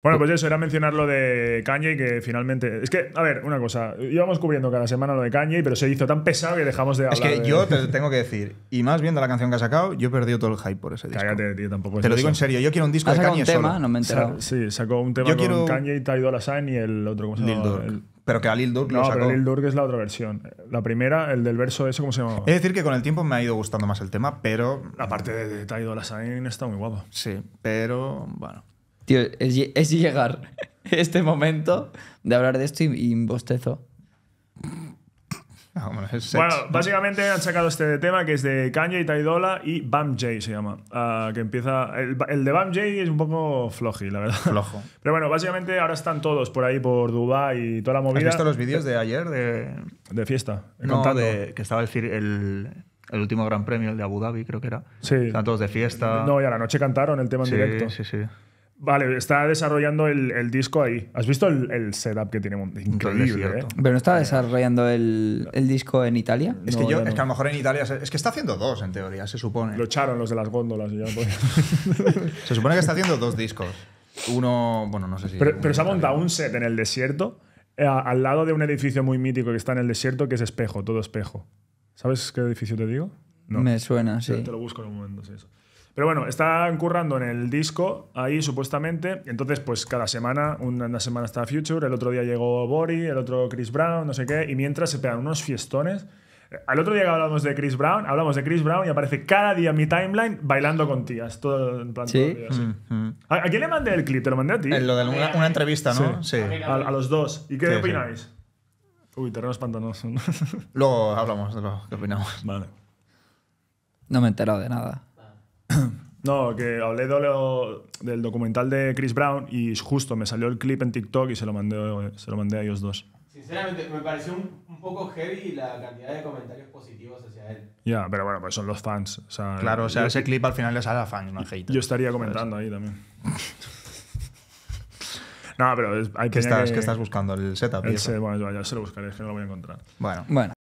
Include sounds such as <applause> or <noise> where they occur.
Bueno, pues eso, era mencionar lo de Kanye, que finalmente. Es que, a ver, una cosa. Íbamos cubriendo cada semana lo de Kanye, pero se hizo tan pesado que dejamos de hablar. Es que yo <laughs> te tengo que decir, y más viendo la canción que ha sacado, yo he perdido todo el hype por ese disco. Cállate, tío, tampoco Te lo digo en serio, yo quiero un disco de Kanye. un tema? No me sí, sacó un tema con Kanye y Ty Dolla y el otro, ¿cómo se llama? Pero que a Lil Durk no, lo sacó. pero Lil Durk es la otra versión. La primera, el del verso ese, ¿cómo se llama? Es decir, que con el tiempo me ha ido gustando más el tema, pero. La de, de está muy guapo. Sí, pero bueno. Tío, es, llegar <laughs> este momento de hablar de esto y, bostezo. Ah, bueno, básicamente han sacado este tema que es de Kanye y Taidola y Bam J se llama. Ah, que empieza. El, de Bam J es un poco floji, la verdad. Flojo. <laughs> Pero bueno, básicamente ahora están todos por ahí, por Dubai y toda la movida. ¿Has visto los vídeos de ayer? De, fiesta. No, que estaba el, último gran premio, el de Abu Dhabi, creo que era. Sí. Están todos de fiesta. No, y a la noche cantaron el tema en directo. Sí, sí, sí. Vale, está desarrollando el, disco ahí. ¿Has visto el, setup que tiene? Increíble, ¿eh? Pero no está eh, desarrollando el, disco en Italia. Es que a lo mejor en Italia. Es que está haciendo dos, en teoría, se supone. Lo echaron los de las góndolas. Y ya, pues. <laughs> se supone que está haciendo dos discos. Uno, bueno, no sé si. Pero, se ha montado un set en el desierto, eh, al lado de un edificio muy mítico que está en el desierto, que es espejo, todo espejo. ¿Sabes qué edificio te digo? Me suena, sí. Te lo busco en un momento, sí. Eso. Pero bueno, están currando en el disco ahí supuestamente. Entonces, pues cada semana, una semana está Future, el otro día llegó Bori, el otro Chris Brown, no sé qué. Y mientras se pegan unos fiestones. Eh, al otro día que hablamos de Chris Brown, hablamos de Chris Brown y aparece cada día en mi timeline bailando con tías. Todo en plan. ¿Sí? Mm, mm. ¿A, quién le mandé el clip? ¿Te lo mandé a ti? En eh, lo de una, entrevista, ¿no? Sí. A, los dos. ¿Y qué opináis? Uy, terreno pantanosos. <laughs> Luego hablamos qué lo opinamos. Vale. No me he enterado de nada. No, que hablé del documental de Chris Brown y justo me salió el clip en TikTok y se lo mandé, se lo mandé a ellos dos. Sinceramente, me pareció un, poco heavy la cantidad de comentarios positivos hacia él. Ya, pero bueno, pues son los fans. claro, o sea, ese clip al final le sale a fans, no a haters. Yo estaría comentando ahí también. <laughs> no, pero hay que que... ¿Qué estás buscando? ¿El setup? bueno, yo ya se lo buscaré, es que no lo voy a encontrar. Bueno, bueno.